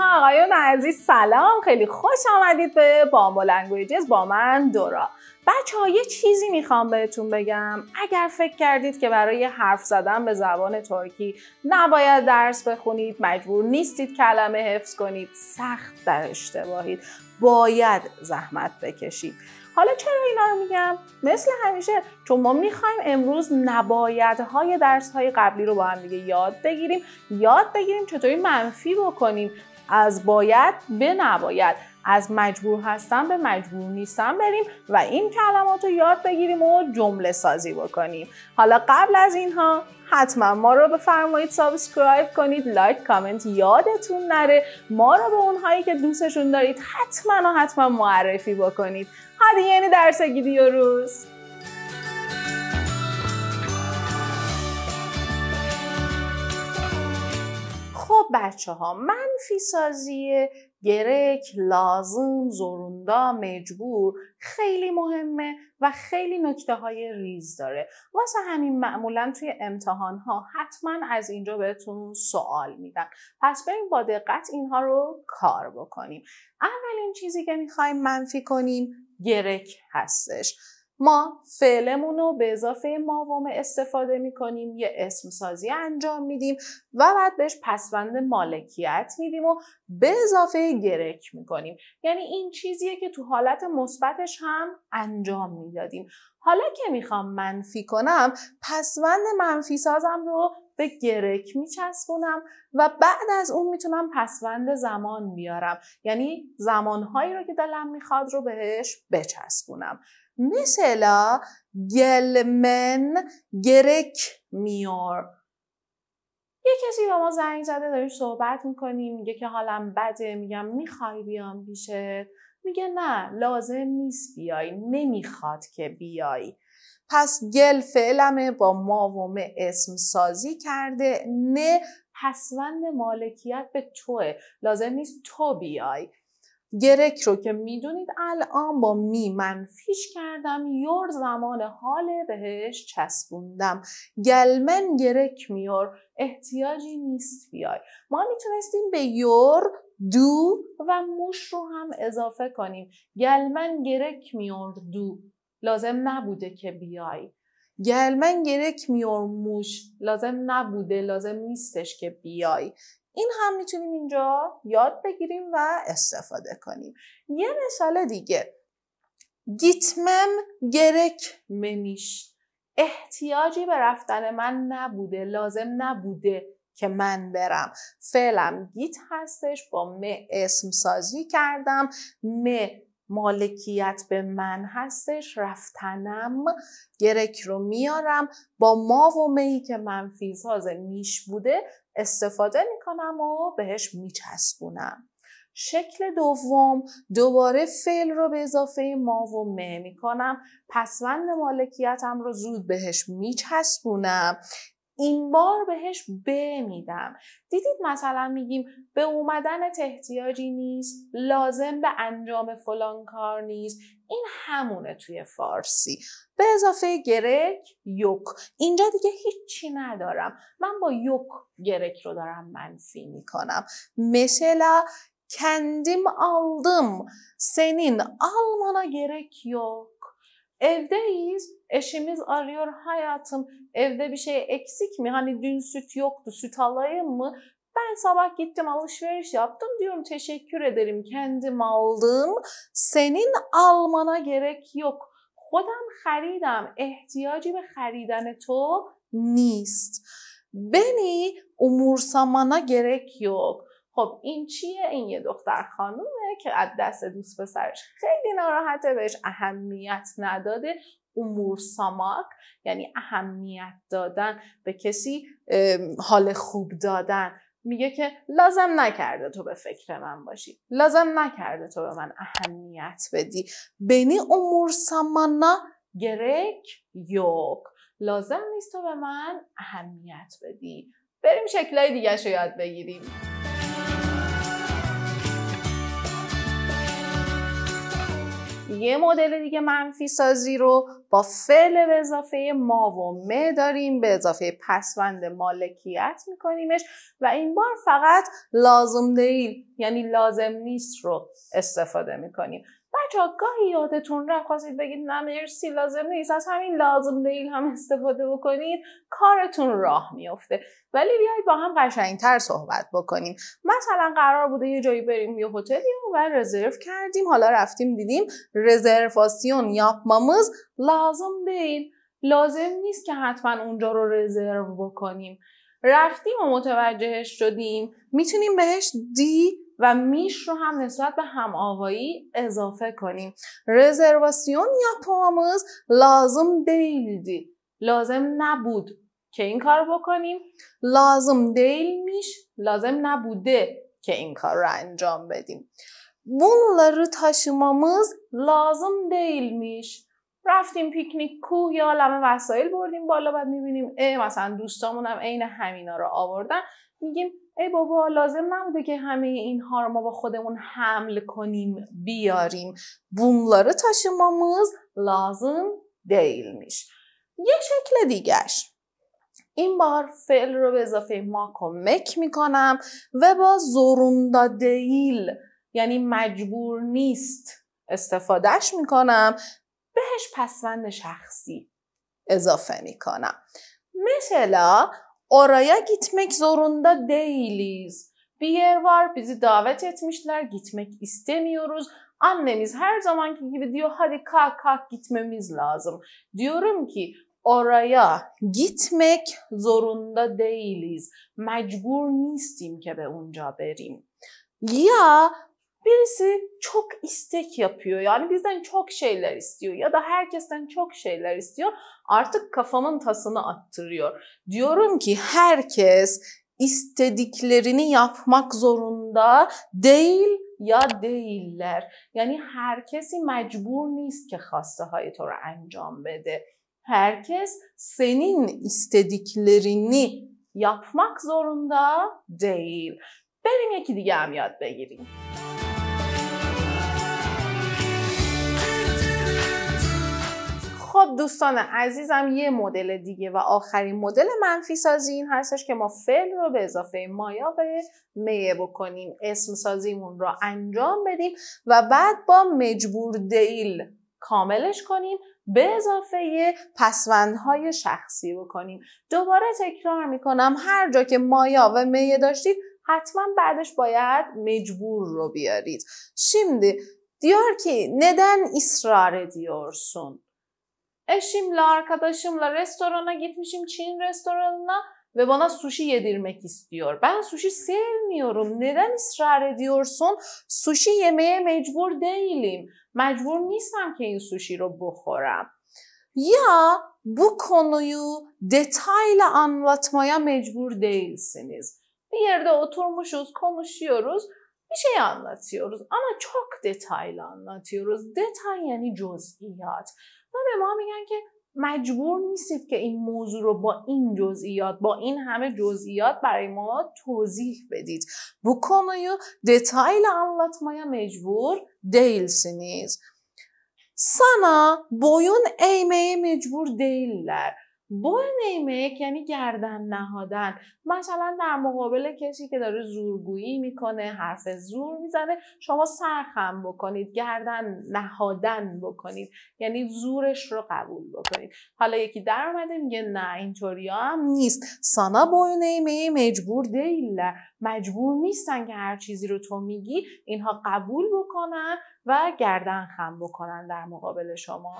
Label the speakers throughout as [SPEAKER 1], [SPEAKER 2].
[SPEAKER 1] خانم ها عزیز سلام خیلی خوش آمدید به بامبو لنگویجز با من دورا بچه ها یه چیزی میخوام بهتون بگم اگر فکر کردید که برای حرف زدن به زبان ترکی نباید درس بخونید مجبور نیستید کلمه حفظ کنید سخت در اشتباهید باید زحمت بکشید حالا چرا اینا رو میگم؟ مثل همیشه چون ما میخوایم امروز نبایدهای درس های قبلی رو با هم دیگه یاد بگیریم یاد بگیریم چطوری منفی بکنیم از باید به نباید از مجبور هستم به مجبور نیستم بریم و این کلمات رو یاد بگیریم و جمله سازی بکنیم حالا قبل از اینها حتما ما رو بفرمایید سابسکرایب کنید لایک کامنت یادتون نره ما رو به اونهایی که دوستشون دارید حتما و حتما معرفی بکنید هادی یعنی درسگی دیو روز خب بچه ها منفی سازیه گرک، لازم، زروندا، مجبور خیلی مهمه و خیلی نکته های ریز داره واسه همین معمولا توی امتحان ها حتما از اینجا بهتون سوال میدن پس بریم با دقت اینها رو کار بکنیم اولین چیزی که میخوایم منفی کنیم گرک هستش ما فعلمون رو به اضافه ماوام استفاده می کنیم یه اسم سازی انجام میدیم و بعد بهش پسوند مالکیت میدیم و به اضافه گرک کنیم یعنی این چیزیه که تو حالت مثبتش هم انجام میدادیم حالا که میخوام منفی کنم پسوند منفی سازم رو به گرک میچسبونم و بعد از اون میتونم پسوند زمان بیارم یعنی زمانهایی رو که دلم میخواد رو بهش بچسبونم Mesela gelmen gerekmiyor. یه کسی با ما زنگ زده داریم صحبت میکنیم میگه که حالم بده میگم میخوای بیام پیشت میگه نه لازم نیست بیای نمیخواد که بیای پس گل فعلمه با ما و اسم سازی کرده نه پسوند مالکیت به توه لازم نیست تو بیای گرک رو که میدونید الان با می منفیش کردم یور زمان حال بهش چسبوندم گلمن گرک میور احتیاجی نیست بیای ما میتونستیم به یور دو و موش رو هم اضافه کنیم گلمن گرک میور دو لازم نبوده که بیای گلمن گرک میور موش لازم نبوده لازم نیستش که بیای این هم میتونیم اینجا یاد بگیریم و استفاده کنیم یه مثال دیگه گیتمم گرک منیش احتیاجی به رفتن من نبوده لازم نبوده که من برم فعلم گیت هستش با م اسم سازی کردم م مالکیت به من هستش رفتنم گرک رو میارم با ما و می که منفی ساز میش بوده استفاده میکنم و بهش میچسبونم شکل دوم دوباره فعل رو به اضافه ما و مه میکنم پسوند مالکیتم رو زود بهش میچسبونم این بار بهش بمیدم دیدید مثلا میگیم به اومدن احتیاجی نیست لازم به انجام فلان کار نیست این همونه توی فارسی به اضافه گرک یک اینجا دیگه هیچی ندارم من با یک گرک رو دارم منفی میکنم مثلا کندیم آلدم سنین آلمانا گرک یک Evdeyiz, eşimiz arıyor hayatım evde bir şey eksik mi? Hani dün süt yoktu, süt alayım mı? Ben sabah gittim alışveriş yaptım diyorum teşekkür ederim kendim aldım. Senin almana gerek yok. خودم خریدم احتیاجی ve خریدن تو نیست. Beni umursamana gerek yok. خب این چیه این یه دختر خانومه که از دست دوست پسرش خیلی ناراحته بهش اهمیت نداده امور ساماک یعنی اهمیت دادن به کسی حال خوب دادن میگه که لازم نکرده تو به فکر من باشی لازم نکرده تو به من اهمیت بدی بینی امور سامانا گرک یوک لازم نیست تو به من اهمیت بدی بریم شکلهای دیگه رو یاد بگیریم یه مدل دیگه منفی سازی رو با فعل به اضافه ما و م داریم به اضافه پسوند مالکیت میکنیمش و این بار فقط لازم دیل یعنی لازم نیست رو استفاده میکنیم بچه گاهی یادتون رفت خواستید بگید نه مرسی لازم نیست از همین لازم دیل هم استفاده بکنید کارتون راه میفته ولی بیایید با هم قشنگتر صحبت بکنیم مثلا قرار بوده یه جایی بریم یه هتلی و رزرو کردیم حالا رفتیم دیدیم رزرواسیون یاپمامız لازم دیل لازم نیست که حتما اونجا رو رزرو بکنیم رفتیم و متوجهش شدیم میتونیم بهش دی و میش رو هم نسبت به آوایی اضافه کنیم رزرواسیون یا پاموز لازم دیلدی لازم نبود که این کار بکنیم لازم دیل میش لازم نبوده که این کار رو انجام بدیم bunları taşımamız لازم دیل میش رفتیم پیکنیک کوه یا لمه وسایل بردیم بالا بعد میبینیم اه مثلا دوستامون هم عین همینا رو آوردن میگیم ای بابا لازم نبوده که همه اینها رو ما با خودمون حمل کنیم بیاریم تاش ماموز لازم دیل میش یه شکل دیگرش این بار فعل رو به اضافه ما کمک میکنم و با زروندا دیل یعنی مجبور نیست استفادهش میکنم بهش پسوند شخصی اضافه میکنم مثلا Oraya gitmek zorunda değiliz. Bir yer var, bizi davet etmişler, gitmek istemiyoruz. Annemiz her zamanki gibi diyor hadi kalk kalk gitmemiz lazım. Diyorum ki oraya gitmek zorunda değiliz. Mecbur nistim ki be unca berim. Ya birisi çok istek yapıyor. Yani bizden çok şeyler istiyor ya da herkesten çok şeyler istiyor artık kafamın tasını attırıyor. Diyorum ki herkes istediklerini yapmak zorunda değil ya değiller. Yani herkesi mecbur مجبور نیست که خواسته های تو رو انجام بده herkes senin istediklerini yapmak zorunda değil. Benim iki digem yad بگیریم. خب دوستان عزیزم یه مدل دیگه و آخرین مدل منفی سازی این هستش که ما فعل رو به اضافه مایا به میه بکنیم اسم سازیمون رو انجام بدیم و بعد با مجبور دیل کاملش کنیم به اضافه پسوندهای شخصی بکنیم دوباره تکرار میکنم هر جا که مایا و میه داشتید حتما بعدش باید مجبور رو بیارید. Şimdi diyor ندن neden اصرار دیارسون Eşimle, arkadaşımla restorana gitmişim Çin restoranına ve bana sushi yedirmek istiyor. Ben sushi sevmiyorum. Neden ısrar ediyorsun? Sushi yemeye mecbur değilim. Mecbur nisam ki in sushi ro bukhoram. Ya bu konuyu detayla anlatmaya mecbur değilsiniz. Bir yerde oturmuşuz, konuşuyoruz bir şey anlatıyoruz ama çok detaylı anlatıyoruz. Detay yani cüz'iyat. و به ما میگن که مجبور نیستید که این موضوع رو با این جزئیات با این همه جزئیات برای ما توضیح بدید دتایل konuyu مجبور دیل مجبور değilsiniz. سنا ایمه مجبور مجبور لر بو نیمک یعنی گردن نهادن مثلا در مقابل کسی که داره زورگویی میکنه حرف زور میزنه شما سرخم بکنید گردن نهادن بکنید یعنی زورش رو قبول بکنید حالا یکی در اومده میگه نه اینطوری هم نیست سانا بو نیمه مجبور دیل مجبور نیستن که هر چیزی رو تو میگی اینها قبول بکنن و گردن خم بکنن در مقابل شما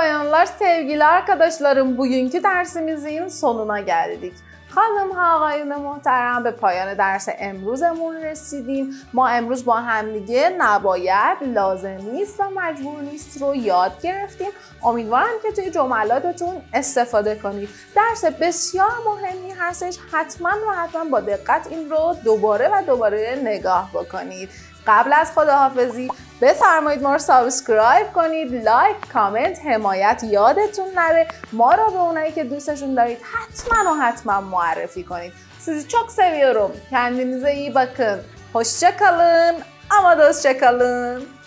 [SPEAKER 1] bayanlar, sevgili arkadaşlarım bugünkü dersimizin sonuna geldik. خانم ها آقایون محترم به پایان درس امروزمون رسیدیم ما امروز با همدیگه نباید لازم نیست و مجبور نیست رو یاد گرفتیم امیدوارم که توی جملاتتون استفاده کنید درس بسیار مهمی هستش حتما و حتما با دقت این رو دوباره و دوباره نگاه بکنید قبل از خداحافظی بفرمایید ما رو سابسکرایب کنید لایک کامنت حمایت یادتون نره ما رو به اونایی که دوستشون دارید حتما و حتما معرفی کنید sizi çok seviyorum. Kendinize iyi بکن Hoşça kalın ama dostça kalın.